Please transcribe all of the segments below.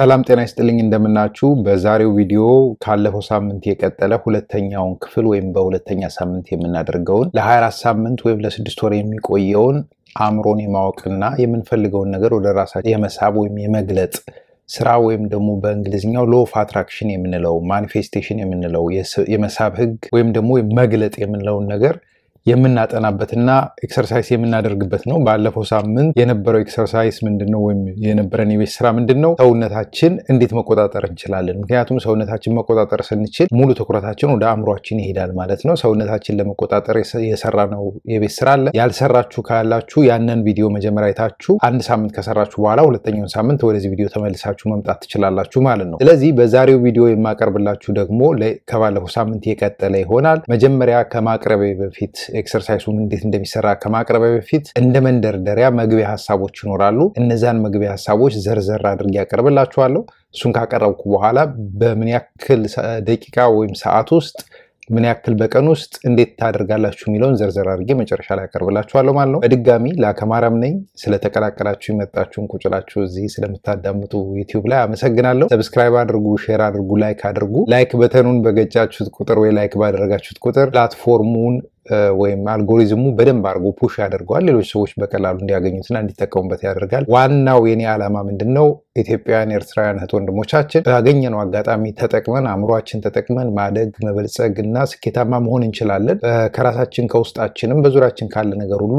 ሰላም ጤና ይስጥልኝ እንደምናችሁ። በዛሬው ቪዲዮ ካለፈው ሳምንት የቀጠለ ሁለተኛውን ክፍል ወይም በሁለተኛ ሳምንት የምናደርገውን ለ24 ሳምንት ወይም ለስድስት ወር የሚቆየውን አእምሮን የማወቅና የምንፈልገውን ነገር ወደ ራሳ የመሳብ ወይም የመግለጽ ስራ ወይም ደግሞ በእንግሊዝኛው ሎ ኦፍ አትራክሽን የምንለው ማኒፌስቴሽን የምንለው የመሳብ ህግ ወይም ደግሞ መግለጥ የምንለውን ነገር የምናጠናበትና ኤክሰርሳይዝ የምናደርግበት ነው። ባለፈው ሳምንት የነበረው ኤክሰርሳይዝ ምንድን ነው ወይም የነበረን የቤት ስራ ምንድን ነው? ሰውነታችን እንዴት መቆጣጠር እንችላለን? ምክንያቱም ሰውነታችን መቆጣጠር ስንችል ሙሉ ትኩረታችን ወደ አእምሯችን ይሄዳል ማለት ነው። ሰውነታችን ለመቆጣጠር የሰራ ነው የቤት ስራ አለ። ያልሰራችሁ ካላችሁ ያንን ቪዲዮ መጀመሪያ አይታችሁ አንድ ሳምንት ከሰራችሁ በኋላ ሁለተኛውን ሳምንት ወደዚህ ቪዲዮ ተመልሳችሁ መምጣት ትችላላችሁ ማለት ነው። ስለዚህ በዛሬው ቪዲዮ የማቀርብላችሁ ደግሞ ከባለፈው ሳምንት የቀጠለ ይሆናል። መጀመሪያ ከማቅረቤ በፊት ኤክሰርሳይሱን እንዴት እንደሚሰራ ከማቅረበ በፊት እንደ መንደርደሪያ መግቢያ ሀሳቦች ይኖራሉ። እነዚያን መግቢያ ሀሳቦች ዘርዘር አድርጌ ያቀርብላችኋለሁ። እሱን ካቀረብኩ በኋላ በምን ያክል ደቂቃ ወይም ሰዓት ውስጥ ምን ያክል በቀን ውስጥ እንዴት ታደርጋላችሁ የሚለውን ዘርዘር አድርጌ መጨረሻ ላይ ያቀርብላችኋለሁ ማለት ነው። በድጋሚ ላከማራም ነኝ። ስለተቀላቀላችሁ የመጣችሁን ቁጭላችሁ እዚህ ስለምታዳምጡ ዩቲዩብ ላይ አመሰግናለሁ። ሰብስክራይብ አድርጉ፣ ሼር አድርጉ፣ ላይክ አድርጉ። ላይክ በተኑን በገጫችሁት ቁጥር ወይ ላይክ ባደረጋችሁት ቁጥር ፕላትፎርሙን ወይም አልጎሪዝሙ በደንብ አድርጎ ፑሽ ያደርገዋል። ሌሎች ሰዎች በቀላሉ እንዲያገኙትና እንዲጠቀሙበት ያደርጋል። ዋናው የኔ ዓላማ ምንድን ነው? ኢትዮጵያውያን፣ ኤርትራውያን እህት ወንድሞቻችን ባገኘነው አጋጣሚ ተጠቅመን አእምሯችን ተጠቅመን ማደግ እና ስኬታማ መሆን እንችላለን። ከራሳችን ከውስጣችንም በዙሪያችን ካለ ነገር ሁሉ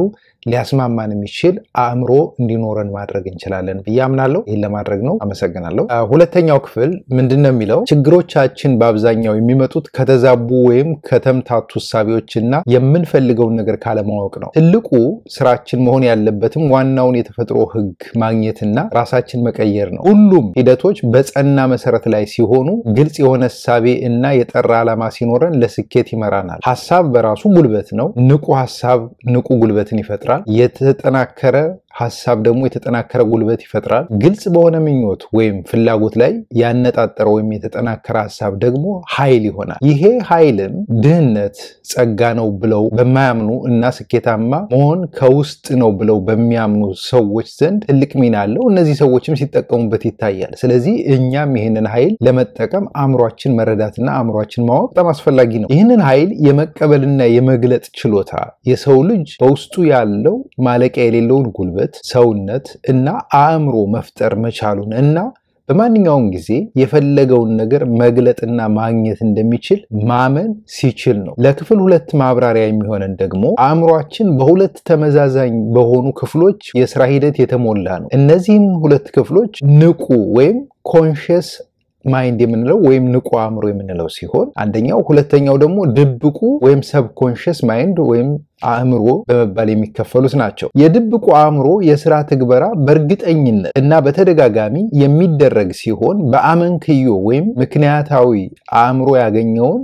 ሊያስማማን የሚችል አእምሮ እንዲኖረን ማድረግ እንችላለን ብዬ አምናለሁ። ይህን ለማድረግ ነው። አመሰግናለሁ። ሁለተኛው ክፍል ምንድን ነው የሚለው ችግሮቻችን በአብዛኛው የሚመጡት ከተዛቡ ወይም ከተምታቱ እሳቤዎችና የምንፈልገውን ነገር ካለማወቅ ነው። ትልቁ ስራችን መሆን ያለበትም ዋናውን የተፈጥሮ ህግ ማግኘትና ራሳችን መቀየር ነው። ሁሉም ሂደቶች በጸና መሰረት ላይ ሲሆኑ ግልጽ የሆነ እሳቤ እና የጠራ ዓላማ ሲኖረን ለስኬት ይመራናል። ሀሳብ በራሱ ጉልበት ነው። ንቁ ሀሳብ ንቁ ጉልበትን ይፈጥራል። ይፈጥራል። የተጠናከረ ሀሳብ ደግሞ የተጠናከረ ጉልበት ይፈጥራል። ግልጽ በሆነ ምኞት ወይም ፍላጎት ላይ ያነጣጠረ ወይም የተጠናከረ ሀሳብ ደግሞ ኃይል ይሆናል። ይሄ ኃይልም ድህነት ጸጋ ነው ብለው በማያምኑ እና ስኬታማ መሆን ከውስጥ ነው ብለው በሚያምኑ ሰዎች ዘንድ ትልቅ ሚና አለው። እነዚህ ሰዎችም ሲጠቀሙበት ይታያል። ስለዚህ እኛም ይህንን ኃይል ለመጠቀም አእምሯችን መረዳትና አእምሯችን ማወቅ በጣም አስፈላጊ ነው። ይህንን ኃይል የመቀበልና የመግለጥ ችሎታ የሰው ልጅ በውስጡ ያለው ማለቂያ የሌለውን ጉልበት አንደበት፣ ሰውነት እና አእምሮ መፍጠር መቻሉን እና በማንኛውም ጊዜ የፈለገውን ነገር መግለጥና ማግኘት እንደሚችል ማመን ሲችል ነው። ለክፍል ሁለት ማብራሪያ የሚሆነን ደግሞ አእምሯችን በሁለት ተመዛዛኝ በሆኑ ክፍሎች የስራ ሂደት የተሞላ ነው። እነዚህም ሁለት ክፍሎች ንቁ ወይም ኮንሽስ ማይንድ የምንለው ወይም ንቁ አእምሮ የምንለው ሲሆን አንደኛው፣ ሁለተኛው ደግሞ ድብቁ ወይም ሰብኮንሽስ ማይንድ ወይም አእምሮ በመባል የሚከፈሉት ናቸው። የድብቁ አእምሮ የስራ ትግበራ በእርግጠኝነት እና በተደጋጋሚ የሚደረግ ሲሆን በአመንክዮ ወይም ምክንያታዊ አእምሮ ያገኘውን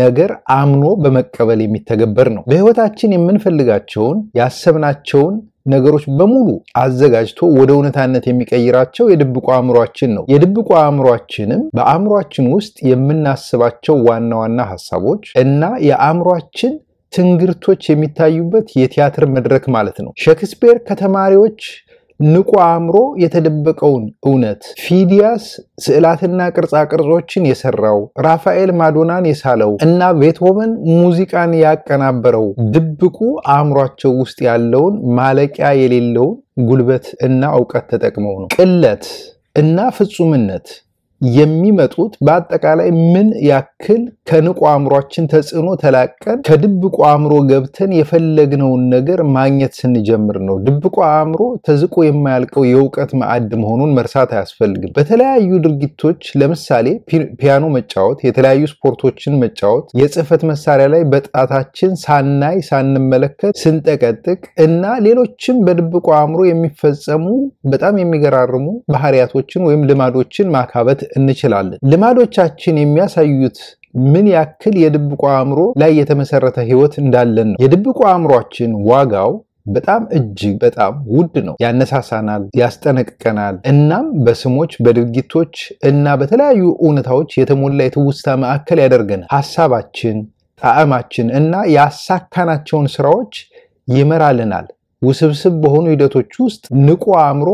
ነገር አምኖ በመቀበል የሚተገበር ነው። በህይወታችን የምንፈልጋቸውን ያሰብናቸውን ነገሮች በሙሉ አዘጋጅቶ ወደ እውነታነት የሚቀይራቸው የድብቁ አእምሯችን ነው። የድብቁ አእምሯችንም በአእምሯችን ውስጥ የምናስባቸው ዋና ዋና ሀሳቦች እና የአእምሯችን ትንግርቶች የሚታዩበት የቲያትር መድረክ ማለት ነው። ሼክስፒር ከተማሪዎች ንቁ አእምሮ የተደበቀውን እውነት፣ ፊዲያስ ስዕላትና ቅርጻቅርጾችን የሰራው፣ ራፋኤል ማዶናን የሳለው እና ቤትሆቨን ሙዚቃን ያቀናበረው ድብቁ አእምሯቸው ውስጥ ያለውን ማለቂያ የሌለውን ጉልበት እና እውቀት ተጠቅመው ነው። ቅለት እና ፍጹምነት የሚመጡት በአጠቃላይ ምን ያክል ከንቁ አእምሯችን ተጽዕኖ ተላቀን ከድብቁ አእምሮ ገብተን የፈለግነውን ነገር ማግኘት ስንጀምር ነው። ድብቁ አእምሮ ተዝቆ የማያልቀው የእውቀት ማዕድ መሆኑን መርሳት አያስፈልግም። በተለያዩ ድርጊቶች ለምሳሌ ፒያኖ መጫወት፣ የተለያዩ ስፖርቶችን መጫወት፣ የጽህፈት መሳሪያ ላይ በጣታችን ሳናይ ሳንመለከት ስንጠቀጥቅ እና ሌሎችም በድብቁ አእምሮ የሚፈጸሙ በጣም የሚገራርሙ ባህሪያቶችን ወይም ልማዶችን ማካበት እንችላለን። ልማዶቻችን የሚያሳዩት ምን ያክል የድብቆ አእምሮ ላይ የተመሰረተ ህይወት እንዳለን ነው። የድብቆ አእምሯችን ዋጋው በጣም እጅግ በጣም ውድ ነው። ያነሳሳናል፣ ያስጠነቅቀናል። እናም በስሞች በድርጊቶች እና በተለያዩ እውነታዎች የተሞላ የትውስታ ማዕከል ያደርገናል። ሀሳባችን፣ ጣዕማችን እና ያሳካናቸውን ስራዎች ይመራልናል። ውስብስብ በሆኑ ሂደቶች ውስጥ ንቁ አእምሮ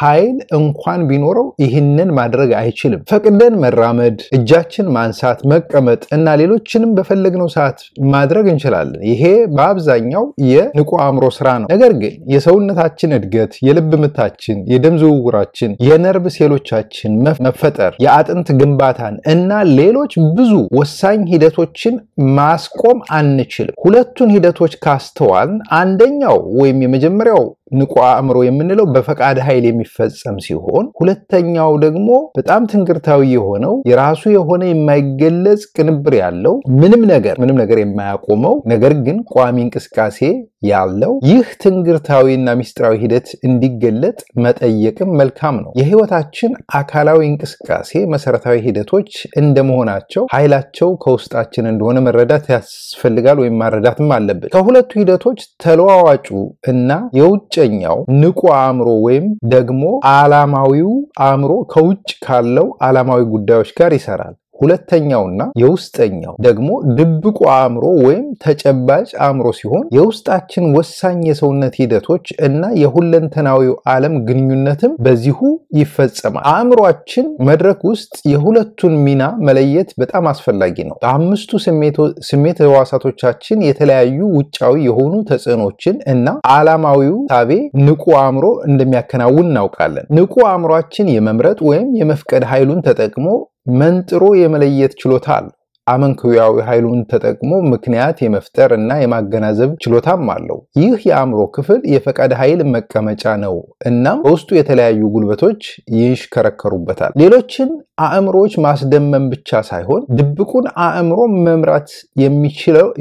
ኃይል እንኳን ቢኖረው ይህንን ማድረግ አይችልም። ፈቅደን መራመድ፣ እጃችን ማንሳት፣ መቀመጥ እና ሌሎችንም በፈለግነው ሰዓት ማድረግ እንችላለን። ይሄ በአብዛኛው የንቁ አእምሮ ስራ ነው። ነገር ግን የሰውነታችን እድገት፣ የልብ ምታችን፣ የደም ዝውውራችን፣ የነርቭ ሴሎቻችን መፈጠር፣ የአጥንት ግንባታን እና ሌሎች ብዙ ወሳኝ ሂደቶችን ማስቆም አንችልም። ሁለቱን ሂደቶች ካስተዋልን አንደኛው ወይም የመጀመሪያው ንቁ አእምሮ የምንለው በፈቃድ ኃይል የሚፈጸም ሲሆን ሁለተኛው ደግሞ በጣም ትንግርታዊ የሆነው የራሱ የሆነ የማይገለጽ ቅንብር ያለው ምንም ነገር ምንም ነገር የማያቆመው ነገር ግን ቋሚ እንቅስቃሴ ያለው ይህ ትንግርታዊና ሚስጥራዊ ሂደት እንዲገለጥ መጠየቅም መልካም ነው። የህይወታችን አካላዊ እንቅስቃሴ መሰረታዊ ሂደቶች እንደመሆናቸው ኃይላቸው ከውስጣችን እንደሆነ መረዳት ያስፈልጋል፣ ወይም ማረዳትም አለብን። ከሁለቱ ሂደቶች ተለዋዋጩ እና የውጭ ውጨኛው ንቁ አእምሮ ወይም ደግሞ አላማዊው አእምሮ ከውጭ ካለው አላማዊ ጉዳዮች ጋር ይሰራል። ሁለተኛውና የውስጠኛው ደግሞ ድብቁ አእምሮ ወይም ተጨባጭ አእምሮ ሲሆን የውስጣችን ወሳኝ የሰውነት ሂደቶች እና የሁለንተናዊው ዓለም ግንኙነትም በዚሁ ይፈጸማል። አእምሯችን መድረክ ውስጥ የሁለቱን ሚና መለየት በጣም አስፈላጊ ነው። አምስቱ ስሜት ህዋሳቶቻችን የተለያዩ ውጫዊ የሆኑ ተጽዕኖችን እና ዓላማዊው ሳቤ ንቁ አእምሮ እንደሚያከናውን እናውቃለን። ንቁ አእምሯችን የመምረጥ ወይም የመፍቀድ ኃይሉን ተጠቅሞ መንጥሮ የመለየት ችሎታ አለው። አመንክዊያዊ ኃይሉን ተጠቅሞ ምክንያት የመፍጠር እና የማገናዘብ ችሎታም አለው። ይህ የአእምሮ ክፍል የፈቃድ ኃይል መቀመጫ ነው፣ እናም በውስጡ የተለያዩ ጉልበቶች ይሽከረከሩበታል። ሌሎችን አእምሮዎች ማስደመም ብቻ ሳይሆን ድብቁን አእምሮ መምራት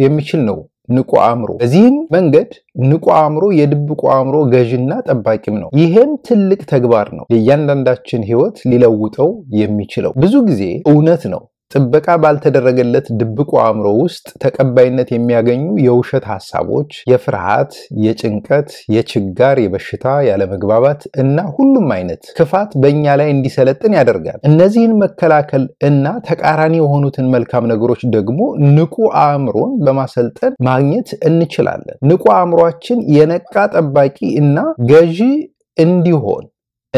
የሚችል ነው። ንቁ አእምሮ። በዚህም መንገድ ንቁ አእምሮ የድብቁ አእምሮ ገዥና ጠባቂም ነው። ይህም ትልቅ ተግባር ነው፣ የእያንዳንዳችን ህይወት ሊለውጠው የሚችለው ብዙ ጊዜ እውነት ነው ጥበቃ ባልተደረገለት ድብቁ አእምሮ ውስጥ ተቀባይነት የሚያገኙ የውሸት ሀሳቦች፣ የፍርሃት፣ የጭንቀት፣ የችጋር፣ የበሽታ፣ ያለመግባባት እና ሁሉም አይነት ክፋት በእኛ ላይ እንዲሰለጥን ያደርጋል። እነዚህን መከላከል እና ተቃራኒ የሆኑትን መልካም ነገሮች ደግሞ ንቁ አእምሮን በማሰልጠን ማግኘት እንችላለን። ንቁ አእምሯችን የነቃ ጠባቂ እና ገዢ እንዲሆን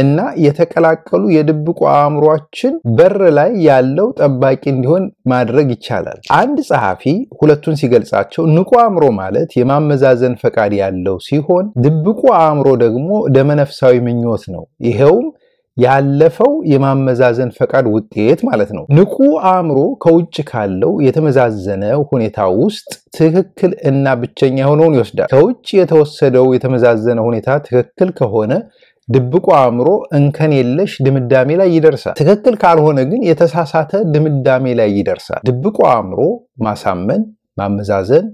እና የተቀላቀሉ የድብቁ አእምሯችን በር ላይ ያለው ጠባቂ እንዲሆን ማድረግ ይቻላል። አንድ ጸሐፊ ሁለቱን ሲገልጻቸው ንቁ አእምሮ ማለት የማመዛዘን ፈቃድ ያለው ሲሆን፣ ድብቁ አእምሮ ደግሞ ደመነፍሳዊ ምኞት ነው። ይኸውም ያለፈው የማመዛዘን ፈቃድ ውጤት ማለት ነው። ንቁ አእምሮ ከውጭ ካለው የተመዛዘነ ሁኔታ ውስጥ ትክክል እና ብቸኛ የሆነውን ይወስዳል። ከውጭ የተወሰደው የተመዛዘነ ሁኔታ ትክክል ከሆነ ድብቁ አእምሮ እንከን የለሽ ድምዳሜ ላይ ይደርሳል። ትክክል ካልሆነ ግን የተሳሳተ ድምዳሜ ላይ ይደርሳል። ድብቁ አእምሮ ማሳመን፣ ማመዛዘን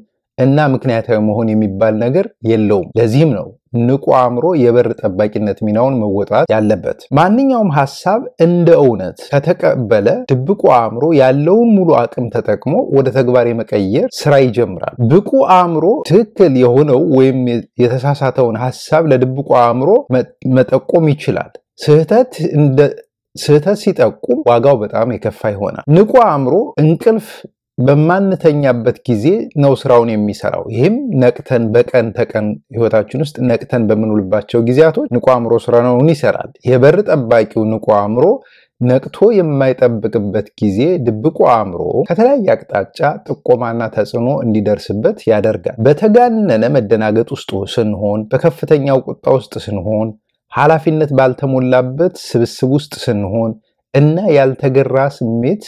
እና ምክንያታዊ መሆን የሚባል ነገር የለውም። ለዚህም ነው ንቁ አእምሮ የበር ጠባቂነት ሚናውን መወጣት ያለበት። ማንኛውም ሀሳብ እንደ እውነት ከተቀበለ ድብቁ አእምሮ ያለውን ሙሉ አቅም ተጠቅሞ ወደ ተግባር የመቀየር ስራ ይጀምራል። ብቁ አእምሮ ትክክል የሆነው ወይም የተሳሳተውን ሀሳብ ለድብቁ አእምሮ መጠቆም ይችላል። ስህተት እንደ ስህተት ሲጠቁም ዋጋው በጣም የከፋ ይሆናል። ንቁ አእምሮ እንቅልፍ በማንተኛበት ጊዜ ነው ስራውን የሚሰራው። ይህም ነቅተን በቀን ተቀን ህይወታችን ውስጥ ነቅተን በምንውልባቸው ጊዜያቶች ንቁ አእምሮ ስራውን ይሰራል። የበር ጠባቂው ንቁ አእምሮ ነቅቶ የማይጠብቅበት ጊዜ ድብቁ አእምሮ ከተለያየ አቅጣጫ ጥቆማና ተጽዕኖ እንዲደርስበት ያደርጋል። በተጋነነ መደናገጥ ውስጥ ስንሆን፣ በከፍተኛው ቁጣ ውስጥ ስንሆን፣ ኃላፊነት ባልተሞላበት ስብስብ ውስጥ ስንሆን እና ያልተገራ ስሜት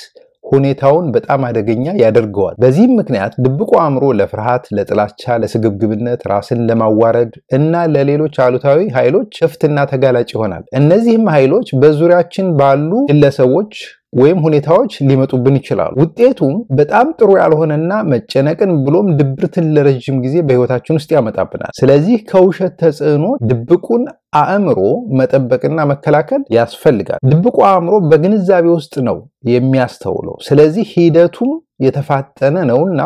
ሁኔታውን በጣም አደገኛ ያደርገዋል። በዚህም ምክንያት ድብቁ አእምሮ ለፍርሃት፣ ለጥላቻ፣ ለስግብግብነት፣ ራስን ለማዋረድ እና ለሌሎች አሉታዊ ኃይሎች ክፍትና ተጋላጭ ይሆናል። እነዚህም ኃይሎች በዙሪያችን ባሉ ግለሰቦች ወይም ሁኔታዎች ሊመጡብን ይችላሉ። ውጤቱም በጣም ጥሩ ያልሆነና መጨነቅን ብሎም ድብርትን ለረዥም ጊዜ በህይወታችን ውስጥ ያመጣብናል። ስለዚህ ከውሸት ተጽዕኖ ድብቁን አእምሮ መጠበቅና መከላከል ያስፈልጋል። ድብቁ አእምሮ በግንዛቤ ውስጥ ነው የሚያስተውለው። ስለዚህ ሂደቱም የተፋጠነ ነውና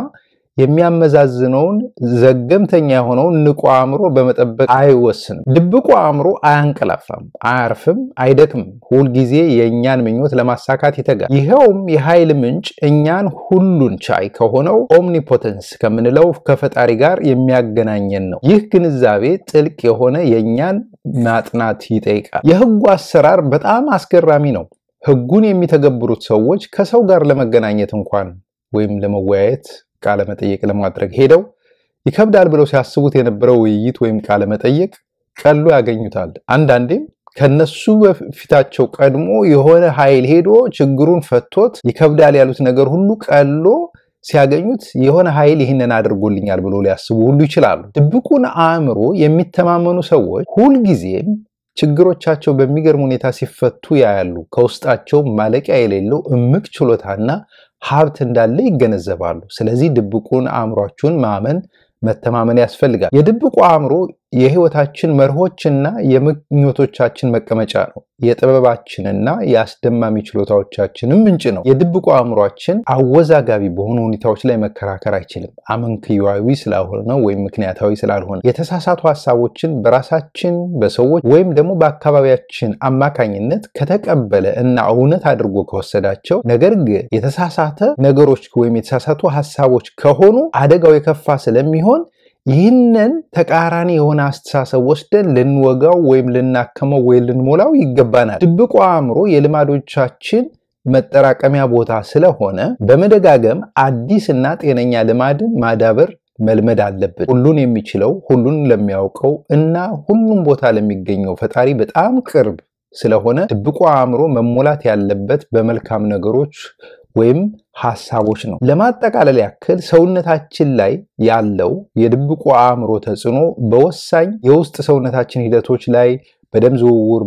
የሚያመዛዝነውን ዘገምተኛ የሆነውን ንቁ አእምሮ በመጠበቅ አይወስንም። ድብቁ አእምሮ አያንቀላፋም፣ አያርፍም፣ አይደክምም። ሁልጊዜ የእኛን ምኞት ለማሳካት ይተጋል። ይኸውም የኃይል ምንጭ እኛን ሁሉን ቻይ ከሆነው ኦምኒፖተንስ ከምንለው ከፈጣሪ ጋር የሚያገናኘን ነው። ይህ ግንዛቤ ጥልቅ የሆነ የእኛን ማጥናት ይጠይቃል። የህጉ አሰራር በጣም አስገራሚ ነው። ህጉን የሚተገብሩት ሰዎች ከሰው ጋር ለመገናኘት እንኳን ወይም ለመወያየት ቃለ መጠየቅ ለማድረግ ሄደው ይከብዳል ብለው ሲያስቡት የነበረው ውይይት ወይም ቃለ መጠየቅ ቀሎ ያገኙታል። አንዳንዴም ከነሱ በፊታቸው ቀድሞ የሆነ ኃይል ሄዶ ችግሩን ፈቶት ይከብዳል ያሉት ነገር ሁሉ ቀሎ ሲያገኙት የሆነ ኃይል ይህንን አድርጎልኛል ብሎ ሊያስቡ ሁሉ ይችላሉ። ድብቁን አእምሮ የሚተማመኑ ሰዎች ሁልጊዜም ችግሮቻቸው በሚገርም ሁኔታ ሲፈቱ ያያሉ። ከውስጣቸው ማለቂያ የሌለው እምቅ ችሎታና ሀብት እንዳለ ይገነዘባሉ። ስለዚህ ድብቁን አእምሯችሁን ማመን መተማመን ያስፈልጋል። የድብቁ አእምሮ የህይወታችን መርሆችና የምኞቶቻችን መቀመጫ ነው። የጥበባችንና የአስደማሚ ችሎታዎቻችንም ምንጭ ነው። የድብቁ አእምሯችን አወዛጋቢ በሆኑ ሁኔታዎች ላይ መከራከር አይችልም። አመንክያዊ ስላልሆነ ወይም ምክንያታዊ ስላልሆነ የተሳሳቱ ሀሳቦችን በራሳችን በሰዎች ወይም ደግሞ በአካባቢያችን አማካኝነት ከተቀበለ እና እውነት አድርጎ ከወሰዳቸው፣ ነገር ግን የተሳሳተ ነገሮች ወይም የተሳሳቱ ሀሳቦች ከሆኑ አደጋው የከፋ ስለሚሆን ይህንን ተቃራኒ የሆነ አስተሳሰብ ወስደን ልንወጋው ወይም ልናከመው ወይ ልንሞላው ይገባናል። ድብቁ አእምሮ የልማዶቻችን መጠራቀሚያ ቦታ ስለሆነ በመደጋገም አዲስ እና ጤነኛ ልማድን ማዳበር መልመድ አለብን። ሁሉን የሚችለው ሁሉን ለሚያውቀው እና ሁሉም ቦታ ለሚገኘው ፈጣሪ በጣም ቅርብ ስለሆነ ድብቁ አእምሮ መሞላት ያለበት በመልካም ነገሮች ወይም ሐሳቦች ነው። ለማጠቃለል ያክል ሰውነታችን ላይ ያለው የድብቁ አእምሮ ተጽዕኖ በወሳኝ የውስጥ ሰውነታችን ሂደቶች ላይ በደም ዝውውር፣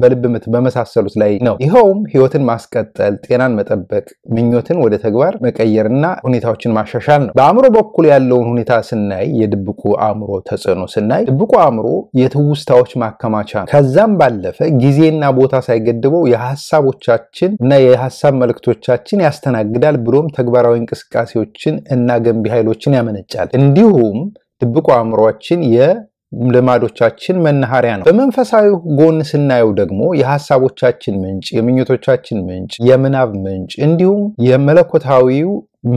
በልብ ምት በመሳሰሉት ላይ ነው። ይኸውም ህይወትን ማስቀጠል፣ ጤናን መጠበቅ፣ ምኞትን ወደ ተግባር መቀየርና ሁኔታዎችን ማሻሻል ነው። በአእምሮ በኩል ያለውን ሁኔታ ስናይ፣ የድብቁ አእምሮ ተጽዕኖ ስናይ፣ ድብቁ አእምሮ የትውስታዎች ማከማቻ ነው። ከዛም ባለፈ ጊዜና ቦታ ሳይገድበው የሀሳቦቻችን እና የሀሳብ መልእክቶቻችን ያስተናግዳል። ብሎም ተግባራዊ እንቅስቃሴዎችን እና ገንቢ ኃይሎችን ያመነጫል። እንዲሁም ድብቁ አእምሯችን የ ልማዶቻችን መናኸሪያ ነው። በመንፈሳዊ ጎን ስናየው ደግሞ የሀሳቦቻችን ምንጭ፣ የምኞቶቻችን ምንጭ፣ የምናብ ምንጭ እንዲሁም የመለኮታዊው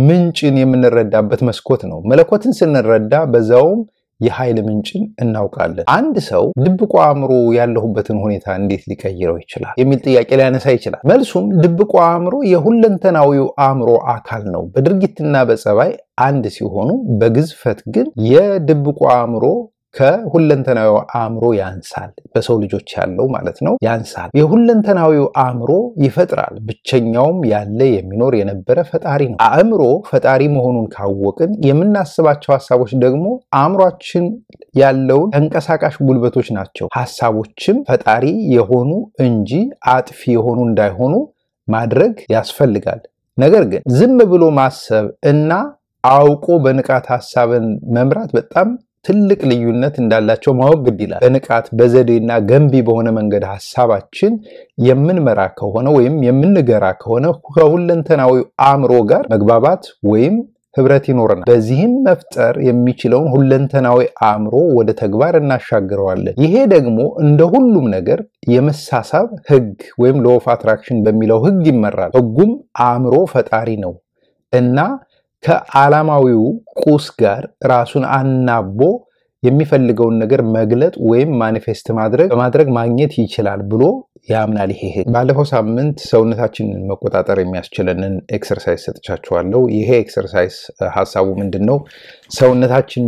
ምንጭን የምንረዳበት መስኮት ነው። መለኮትን ስንረዳ በዛውም የኃይል ምንጭን እናውቃለን። አንድ ሰው ድብቁ አእምሮ ያለሁበትን ሁኔታ እንዴት ሊቀይረው ይችላል የሚል ጥያቄ ሊያነሳ ይችላል። መልሱም ድብቁ አእምሮ የሁለንተናዊው አእምሮ አካል ነው። በድርጊትና በጸባይ አንድ ሲሆኑ፣ በግዝፈት ግን የድብቁ አእምሮ ከሁለንተናዊ አእምሮ ያንሳል። በሰው ልጆች ያለው ማለት ነው ያንሳል። የሁለንተናዊው አእምሮ ይፈጥራል። ብቸኛውም ያለ የሚኖር የነበረ ፈጣሪ ነው። አእምሮ ፈጣሪ መሆኑን ካወቅን የምናስባቸው ሀሳቦች ደግሞ አእምሯችን ያለውን ተንቀሳቃሽ ጉልበቶች ናቸው። ሀሳቦችም ፈጣሪ የሆኑ እንጂ አጥፊ የሆኑ እንዳይሆኑ ማድረግ ያስፈልጋል። ነገር ግን ዝም ብሎ ማሰብ እና አውቆ በንቃት ሀሳብን መምራት በጣም ትልቅ ልዩነት እንዳላቸው ማወቅ ግድ ይላል። በንቃት በዘዴና ገንቢ በሆነ መንገድ ሀሳባችን የምንመራ ከሆነ ወይም የምንገራ ከሆነ ከሁለንተናዊ አእምሮ ጋር መግባባት ወይም ህብረት ይኖረናል። በዚህም መፍጠር የሚችለውን ሁለንተናዊ አእምሮ ወደ ተግባር እናሻግረዋለን። ይሄ ደግሞ እንደ ሁሉም ነገር የመሳሳብ ህግ ወይም ሎፍ ኦፍ አትራክሽን በሚለው ህግ ይመራል። ህጉም አእምሮ ፈጣሪ ነው እና ከዓላማዊው ቁስ ጋር ራሱን አናቦ የሚፈልገውን ነገር መግለጥ ወይም ማኒፌስት ማድረግ በማድረግ ማግኘት ይችላል ብሎ ያምናል። ይሄ ባለፈው ሳምንት ሰውነታችንን መቆጣጠር የሚያስችለንን ኤክሰርሳይዝ ሰጥቻችኋለሁ። ይሄ ኤክሰርሳይዝ ሀሳቡ ምንድን ነው? ሰውነታችን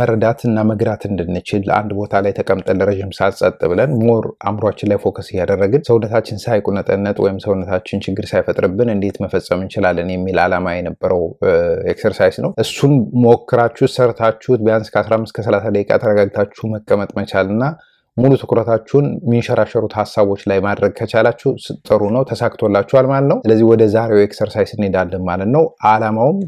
መረዳትና መግራት እንድንችል አንድ ቦታ ላይ ተቀምጠን ለረዥም ሰዓት ጸጥ ብለን ሞር አእምሯችን ላይ ፎከስ እያደረግን ሰውነታችን ሳይቁነጠነጥ ወይም ሰውነታችን ችግር ሳይፈጥርብን እንዴት መፈጸም እንችላለን የሚል ዓላማ የነበረው ኤክሰርሳይዝ ነው። እሱን ሞክራችሁ ሰርታችሁት ቢያንስ ከ15 ከ30 ደቂቃ ተረጋግታችሁ መቀመጥ መቻልና ሙሉ ትኩረታችሁን የሚንሸራሸሩት ሀሳቦች ላይ ማድረግ ከቻላችሁ ጥሩ ነው፣ ተሳክቶላችኋል ማለት ነው። ስለዚህ ወደ ዛሬው ኤክሰርሳይስ እንሄዳለን ማለት ነው። አላማውም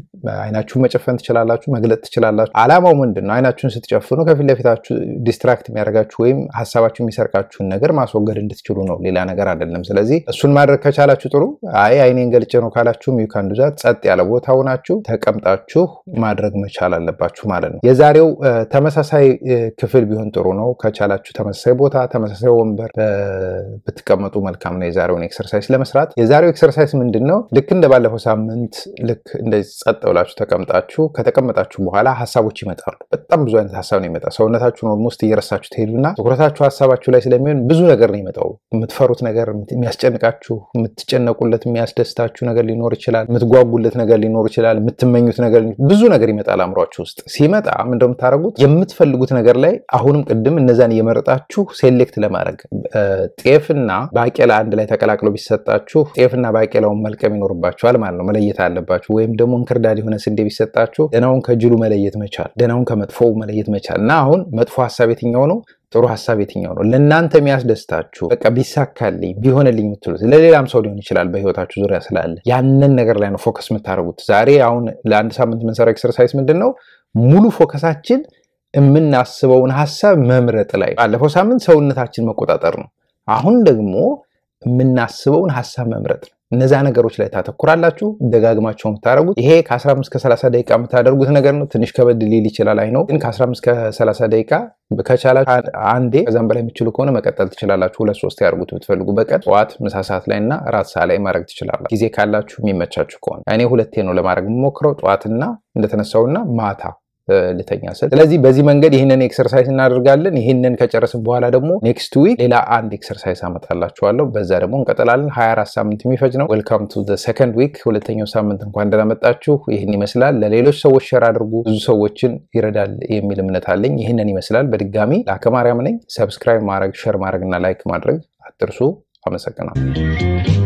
አይናችሁን መጨፈን ትችላላችሁ፣ መግለጥ ትችላላችሁ። አላማው ምንድን ነው? አይናችሁን ስትጨፍኑ ከፊት ለፊታችሁ ዲስትራክት የሚያደርጋችሁ ወይም ሀሳባችሁ የሚሰርቃችሁን ነገር ማስወገድ እንድትችሉ ነው፣ ሌላ ነገር አይደለም። ስለዚህ እሱን ማድረግ ከቻላችሁ ጥሩ። አይ አይኔን ገልጬ ነው ካላችሁ ሚካንዱዛ ጸጥ ያለ ቦታ ሆናችሁ ተቀምጣችሁ ማድረግ መቻል አለባችሁ ማለት ነው። የዛሬው ተመሳሳይ ክፍል ቢሆን ጥሩ ነው ከቻላችሁ ተመሳሳይ ቦታ ተመሳሳይ ወንበር ብትቀመጡ መልካም ነው። የዛሬውን ኤክሰርሳይስ ለመስራት የዛሬው ኤክሰርሳይስ ምንድን ነው? ልክ እንደ ባለፈው ሳምንት ልክ እንደዚህ ጸጥ ብላችሁ ተቀምጣችሁ ከተቀመጣችሁ በኋላ ሀሳቦች ይመጣሉ። በጣም ብዙ አይነት ሀሳብ ነው ይመጣ ሰውነታችሁን ኦልሞስት እየረሳችሁ ትሄዱና ትኩረታችሁ ሀሳባችሁ ላይ ስለሚሆን ብዙ ነገር ነው ይመጣው የምትፈሩት ነገር፣ የሚያስጨንቃችሁ፣ የምትጨነቁለት፣ የሚያስደስታችሁ ነገር ሊኖር ይችላል። የምትጓጉለት ነገር ሊኖር ይችላል። የምትመኙት ነገር ብዙ ነገር ይመጣል አእምሯችሁ ውስጥ። ሲመጣ ምንደምታደረጉት የምትፈልጉት ነገር ላይ አሁንም ቅድም እነዛን እየመረጣችሁ አድርጋችሁ ሴሌክት ለማድረግ ጤፍና ባቄላ አንድ ላይ ተቀላቅሎ ቢሰጣችሁ ጤፍና ባቄላውን መልቀም ይኖርባችኋል ማለት ነው፣ መለየት አለባችሁ። ወይም ደግሞ እንክርዳድ የሆነ ስንዴ ቢሰጣችሁ ደናውን ከጅሉ መለየት መቻል፣ ደናውን ከመጥፎው መለየት መቻል እና አሁን መጥፎ ሀሳብ የትኛው ነው ጥሩ ሀሳብ የትኛው ነው? ለእናንተ የሚያስደስታችሁ በቃ ቢሳካልኝ ቢሆንልኝ የምትሉት ለሌላም ሰው ሊሆን ይችላል። በህይወታችሁ ዙሪያ ስላለ ያንን ነገር ላይ ነው ፎከስ የምታደርጉት። ዛሬ አሁን ለአንድ ሳምንት የምንሰራው ኤክሰርሳይዝ ምንድን ነው? ሙሉ ፎከሳችን የምናስበውን ሀሳብ መምረጥ ላይ ባለፈው ሳምንት ሰውነታችን መቆጣጠር ነው። አሁን ደግሞ የምናስበውን ሀሳብ መምረጥ ነው። እነዚያ ነገሮች ላይ ታተኩራላችሁ። ደጋግማቸው የምታደርጉት ይሄ ከ15 ከ30 ደቂቃ የምታደርጉት ነገር ነው። ትንሽ ከበድ ሊል ይችላል አይ ነው፣ ግን ከ15 ከ30 ደቂቃ ከቻላችሁ አንዴ ከዛም በላይ የምችሉ ከሆነ መቀጠል ትችላላችሁ። ሁለት ሶስት ያደርጉት ብትፈልጉ በቀን ጠዋት፣ ምሳ ሰዓት ላይ እና ራት ሰዓት ላይ ማድረግ ትችላላችሁ፣ ጊዜ ካላችሁ የሚመቻችሁ ከሆነ። እኔ ሁለቴ ነው ለማድረግ የምሞክረው፣ ጠዋትና እንደተነሳውና ማታ ልተኛ ስል። ስለዚህ በዚህ መንገድ ይህንን ኤክሰርሳይዝ እናደርጋለን። ይህንን ከጨረስን በኋላ ደግሞ ኔክስት ዊክ ሌላ አንድ ኤክሰርሳይዝ አመጣላችኋለሁ። በዛ ደግሞ እንቀጥላለን። 24 ሳምንት የሚፈጅ ነው። ዌልካም ቱ ሰከንድ ዊክ፣ ሁለተኛው ሳምንት እንኳን ደህና መጣችሁ። ይህን ይመስላል። ለሌሎች ሰዎች ሸር አድርጉ። ብዙ ሰዎችን ይረዳል የሚል እምነት አለኝ። ይህንን ይመስላል። በድጋሚ ላከማርያም ነኝ። ሰብስክራይብ ማድረግ፣ ሸር ማድረግ እና ላይክ ማድረግ አትርሱ። አመሰግናለሁ።